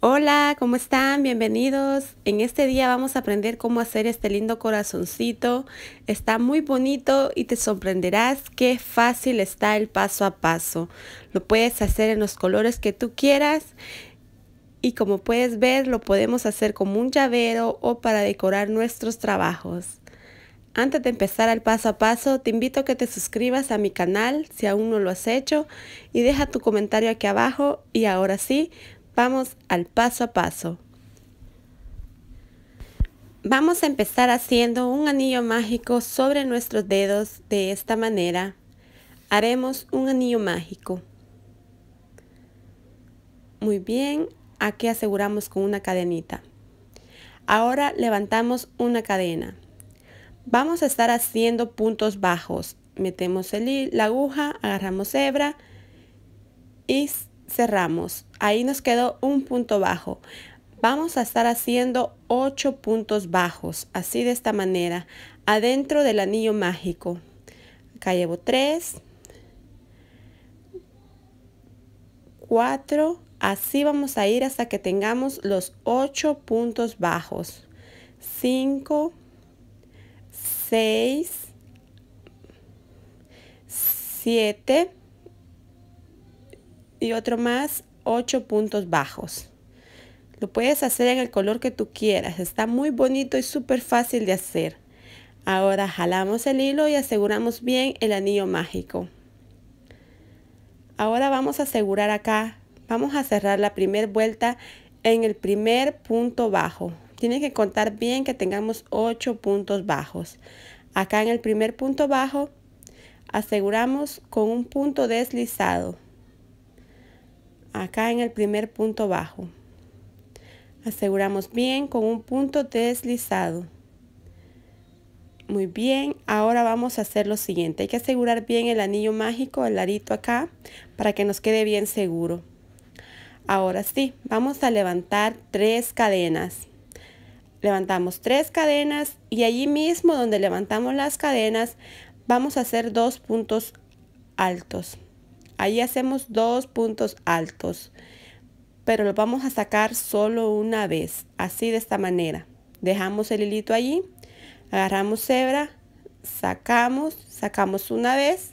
Hola, ¿cómo están? Bienvenidos. En este día vamos a aprender cómo hacer este lindo corazoncito. Está muy bonito y te sorprenderás qué fácil está el paso a paso. Lo puedes hacer en los colores que tú quieras y como puedes ver lo podemos hacer como un llavero o para decorar nuestros trabajos. Antes de empezar al paso a paso, te invito a que te suscribas a mi canal si aún no lo has hecho y deja tu comentario aquí abajo y ahora sí, Vamos al paso a paso. Vamos a empezar haciendo un anillo mágico sobre nuestros dedos de esta manera. Haremos un anillo mágico. Muy bien, aquí aseguramos con una cadenita. Ahora levantamos una cadena. Vamos a estar haciendo puntos bajos. Metemos el, la aguja, agarramos hebra y cerramos. Ahí nos quedó un punto bajo. Vamos a estar haciendo ocho puntos bajos, así de esta manera, adentro del anillo mágico. Acá llevo 3, 4, así vamos a ir hasta que tengamos los ocho puntos bajos. 5, 6, 7, y otro más 8 puntos bajos. Lo puedes hacer en el color que tú quieras. Está muy bonito y súper fácil de hacer. Ahora jalamos el hilo y aseguramos bien el anillo mágico. Ahora vamos a asegurar acá. Vamos a cerrar la primera vuelta en el primer punto bajo. tiene que contar bien que tengamos 8 puntos bajos. Acá en el primer punto bajo aseguramos con un punto deslizado acá en el primer punto bajo. Aseguramos bien con un punto deslizado. Muy bien, ahora vamos a hacer lo siguiente. Hay que asegurar bien el anillo mágico, el larito acá, para que nos quede bien seguro. Ahora sí, vamos a levantar tres cadenas. Levantamos tres cadenas y allí mismo donde levantamos las cadenas, vamos a hacer dos puntos altos. Ahí hacemos dos puntos altos, pero lo vamos a sacar solo una vez, así de esta manera. Dejamos el hilito allí, agarramos cebra, sacamos, sacamos una vez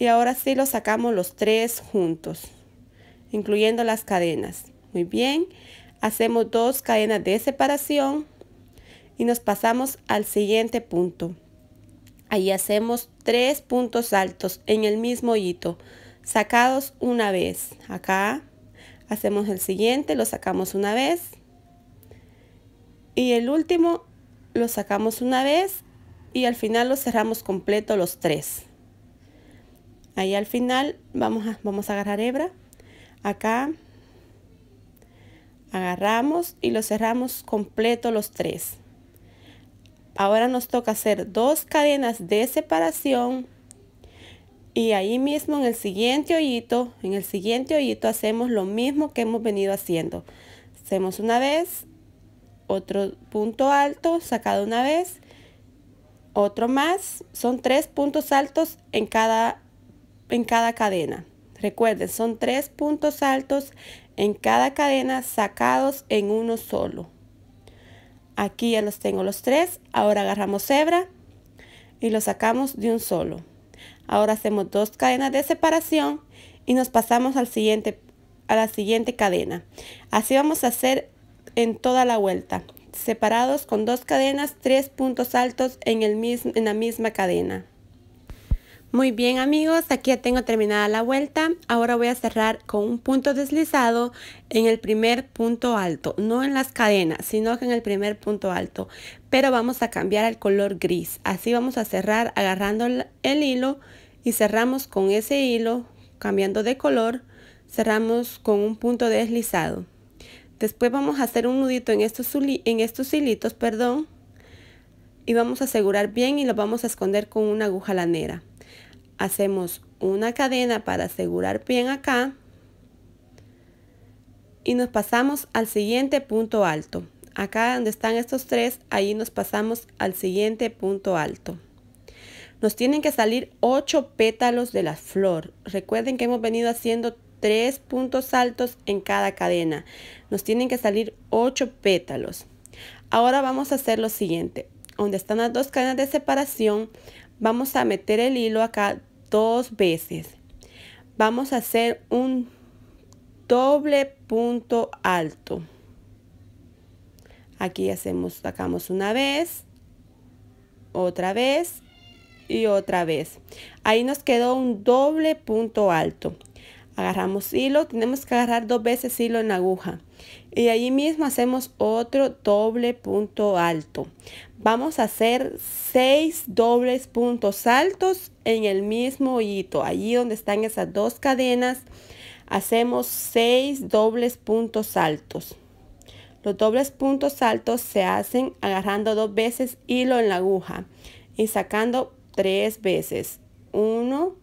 y ahora sí lo sacamos los tres juntos, incluyendo las cadenas. Muy bien, hacemos dos cadenas de separación y nos pasamos al siguiente punto. Ahí hacemos tres puntos altos en el mismo hito sacados una vez. Acá hacemos el siguiente, lo sacamos una vez. Y el último lo sacamos una vez y al final lo cerramos completo los tres. Ahí al final vamos a, vamos a agarrar hebra. Acá agarramos y lo cerramos completo los tres. Ahora nos toca hacer dos cadenas de separación y ahí mismo en el siguiente hoyito, en el siguiente hoyito hacemos lo mismo que hemos venido haciendo. Hacemos una vez, otro punto alto, sacado una vez, otro más. Son tres puntos altos en cada, en cada cadena. Recuerden, son tres puntos altos en cada cadena sacados en uno solo. Aquí ya los tengo los tres. Ahora agarramos hebra y lo sacamos de un solo. Ahora hacemos dos cadenas de separación y nos pasamos al siguiente, a la siguiente cadena. Así vamos a hacer en toda la vuelta, separados con dos cadenas, tres puntos altos en, el en la misma cadena. Muy bien amigos, aquí ya tengo terminada la vuelta. Ahora voy a cerrar con un punto deslizado en el primer punto alto. No en las cadenas, sino que en el primer punto alto. Pero vamos a cambiar al color gris. Así vamos a cerrar agarrando el hilo y cerramos con ese hilo cambiando de color. Cerramos con un punto deslizado. Después vamos a hacer un nudito en estos, en estos hilitos perdón, y vamos a asegurar bien y lo vamos a esconder con una aguja lanera hacemos una cadena para asegurar bien acá y nos pasamos al siguiente punto alto. Acá donde están estos tres, ahí nos pasamos al siguiente punto alto. Nos tienen que salir 8 pétalos de la flor. Recuerden que hemos venido haciendo tres puntos altos en cada cadena. Nos tienen que salir 8 pétalos. Ahora vamos a hacer lo siguiente. Donde están las dos cadenas de separación, Vamos a meter el hilo acá dos veces. Vamos a hacer un doble punto alto. Aquí hacemos, sacamos una vez, otra vez y otra vez. Ahí nos quedó un doble punto alto. Agarramos hilo, tenemos que agarrar dos veces hilo en la aguja y ahí mismo hacemos otro doble punto alto. Vamos a hacer seis dobles puntos altos en el mismo hito, allí donde están esas dos cadenas, hacemos seis dobles puntos altos. Los dobles puntos altos se hacen agarrando dos veces hilo en la aguja y sacando tres veces. Uno,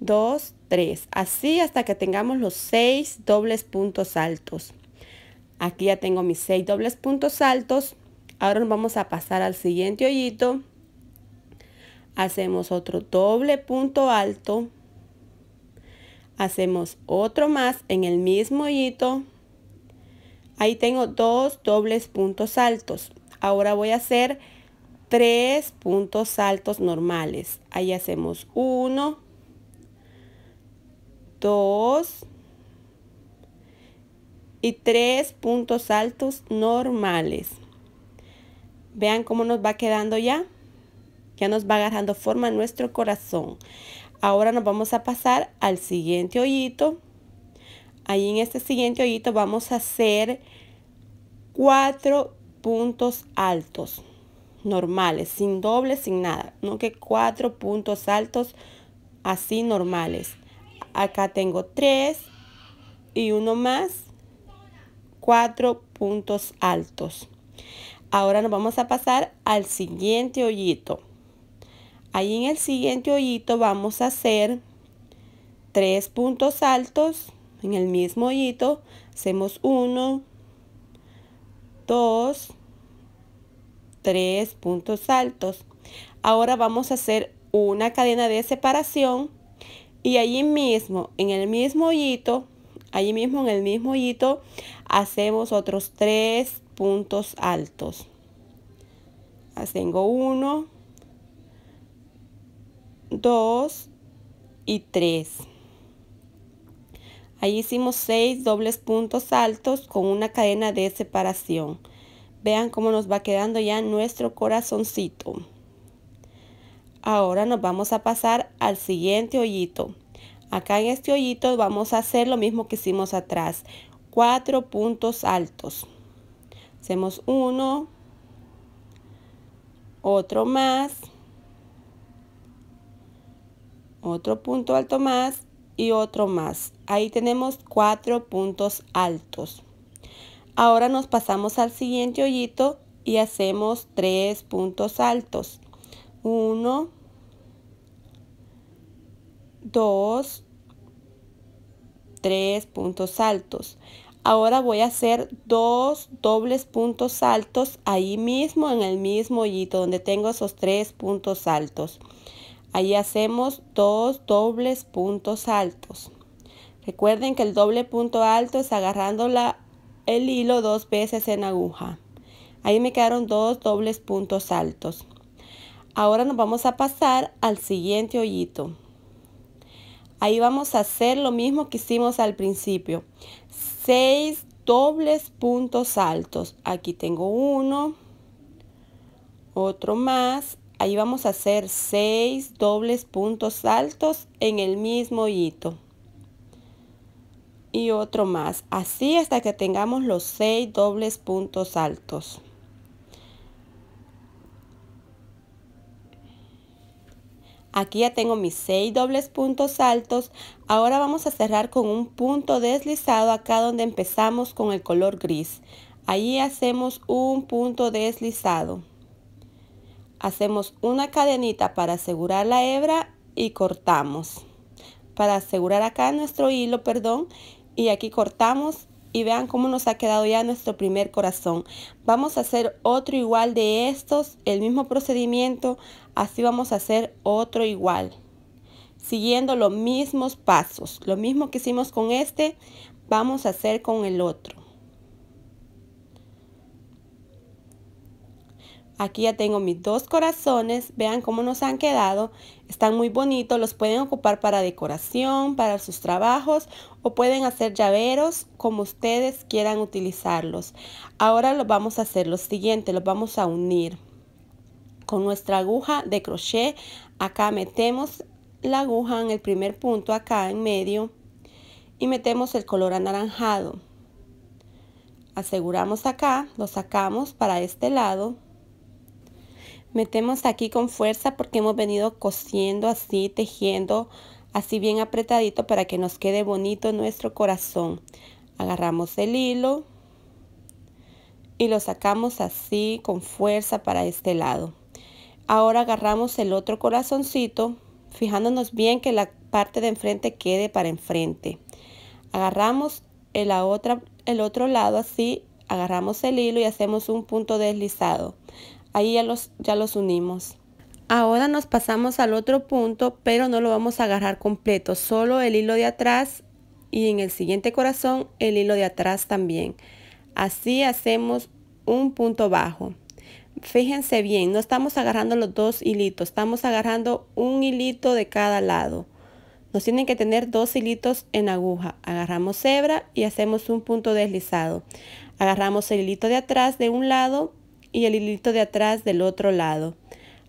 dos, tres. Así hasta que tengamos los seis dobles puntos altos. Aquí ya tengo mis seis dobles puntos altos. Ahora nos vamos a pasar al siguiente hoyito. Hacemos otro doble punto alto. Hacemos otro más en el mismo hoyito. Ahí tengo dos dobles puntos altos. Ahora voy a hacer tres puntos altos normales. Ahí hacemos uno, dos, y tres puntos altos normales. Vean cómo nos va quedando ya. Ya nos va agarrando forma nuestro corazón. Ahora nos vamos a pasar al siguiente hoyito. Ahí en este siguiente hoyito vamos a hacer cuatro puntos altos normales, sin doble, sin nada. No que cuatro puntos altos así normales. Acá tengo tres y uno más cuatro puntos altos. Ahora nos vamos a pasar al siguiente hoyito. Ahí en el siguiente hoyito vamos a hacer tres puntos altos. En el mismo hoyito hacemos uno, dos, tres puntos altos. Ahora vamos a hacer una cadena de separación y allí mismo, en el mismo hoyito, Allí mismo en el mismo hoyito hacemos otros tres puntos altos. Tengo uno, dos y tres. Ahí hicimos seis dobles puntos altos con una cadena de separación. Vean cómo nos va quedando ya nuestro corazoncito. Ahora nos vamos a pasar al siguiente hoyito. Acá en este hoyito vamos a hacer lo mismo que hicimos atrás. Cuatro puntos altos. Hacemos uno, otro más, otro punto alto más y otro más. Ahí tenemos cuatro puntos altos. Ahora nos pasamos al siguiente hoyito y hacemos tres puntos altos. Uno, dos, tres puntos altos. Ahora voy a hacer dos dobles puntos altos ahí mismo en el mismo hoyito donde tengo esos tres puntos altos. Ahí hacemos dos dobles puntos altos. Recuerden que el doble punto alto es agarrando la, el hilo dos veces en aguja. Ahí me quedaron dos dobles puntos altos. Ahora nos vamos a pasar al siguiente hoyito. Ahí vamos a hacer lo mismo que hicimos al principio. seis dobles puntos altos. Aquí tengo uno, otro más. Ahí vamos a hacer seis dobles puntos altos en el mismo hito. Y otro más. Así hasta que tengamos los seis dobles puntos altos. Aquí ya tengo mis seis dobles puntos altos. Ahora vamos a cerrar con un punto deslizado acá donde empezamos con el color gris. Ahí hacemos un punto deslizado. Hacemos una cadenita para asegurar la hebra y cortamos. Para asegurar acá nuestro hilo, perdón. Y aquí cortamos y vean cómo nos ha quedado ya nuestro primer corazón. Vamos a hacer otro igual de estos, el mismo procedimiento así vamos a hacer otro igual. Siguiendo los mismos pasos, lo mismo que hicimos con este, vamos a hacer con el otro. Aquí ya tengo mis dos corazones, vean cómo nos han quedado, están muy bonitos, los pueden ocupar para decoración, para sus trabajos o pueden hacer llaveros como ustedes quieran utilizarlos. Ahora lo vamos a hacer lo siguiente, los vamos a unir. Con nuestra aguja de crochet, acá metemos la aguja en el primer punto, acá en medio, y metemos el color anaranjado. Aseguramos acá, lo sacamos para este lado. Metemos aquí con fuerza porque hemos venido cosiendo así, tejiendo así bien apretadito para que nos quede bonito nuestro corazón. Agarramos el hilo y lo sacamos así con fuerza para este lado. Ahora agarramos el otro corazoncito, fijándonos bien que la parte de enfrente quede para enfrente. Agarramos el, otra, el otro lado así, agarramos el hilo y hacemos un punto deslizado. Ahí ya los, ya los unimos. Ahora nos pasamos al otro punto, pero no lo vamos a agarrar completo, solo el hilo de atrás y en el siguiente corazón el hilo de atrás también. Así hacemos un punto bajo fíjense bien, no estamos agarrando los dos hilitos, estamos agarrando un hilito de cada lado. Nos tienen que tener dos hilitos en aguja. Agarramos cebra y hacemos un punto deslizado. Agarramos el hilito de atrás de un lado y el hilito de atrás del otro lado.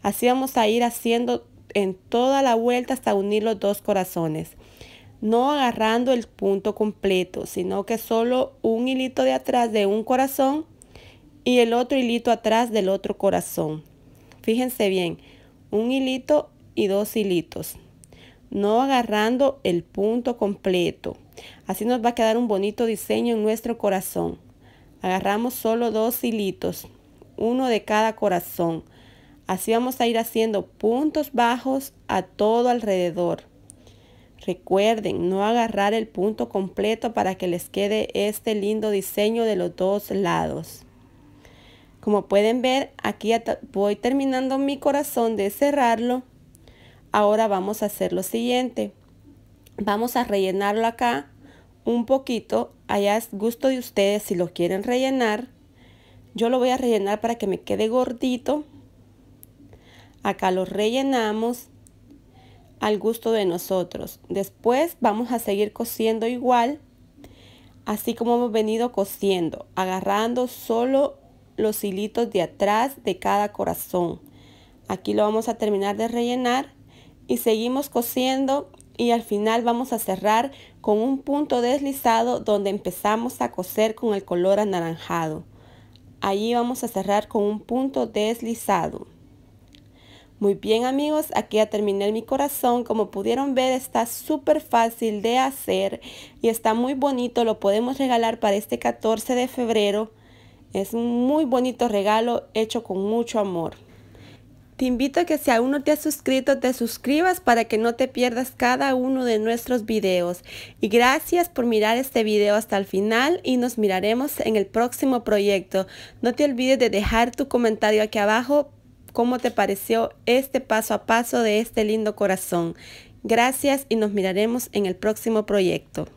Así vamos a ir haciendo en toda la vuelta hasta unir los dos corazones. No agarrando el punto completo, sino que solo un hilito de atrás de un corazón y el otro hilito atrás del otro corazón. Fíjense bien, un hilito y dos hilitos, no agarrando el punto completo. Así nos va a quedar un bonito diseño en nuestro corazón. Agarramos solo dos hilitos, uno de cada corazón. Así vamos a ir haciendo puntos bajos a todo alrededor. Recuerden no agarrar el punto completo para que les quede este lindo diseño de los dos lados. Como pueden ver, aquí voy terminando mi corazón de cerrarlo. Ahora vamos a hacer lo siguiente. Vamos a rellenarlo acá un poquito. Allá es gusto de ustedes si lo quieren rellenar. Yo lo voy a rellenar para que me quede gordito. Acá lo rellenamos al gusto de nosotros. Después vamos a seguir cosiendo igual, así como hemos venido cosiendo, agarrando solo los hilitos de atrás de cada corazón. Aquí lo vamos a terminar de rellenar y seguimos cosiendo y al final vamos a cerrar con un punto deslizado donde empezamos a coser con el color anaranjado. Allí vamos a cerrar con un punto deslizado. Muy bien amigos, aquí ya terminé mi corazón. Como pudieron ver está súper fácil de hacer y está muy bonito. Lo podemos regalar para este 14 de febrero. Es un muy bonito regalo hecho con mucho amor. Te invito a que si aún no te has suscrito, te suscribas para que no te pierdas cada uno de nuestros videos. Y gracias por mirar este video hasta el final y nos miraremos en el próximo proyecto. No te olvides de dejar tu comentario aquí abajo cómo te pareció este paso a paso de este lindo corazón. Gracias y nos miraremos en el próximo proyecto.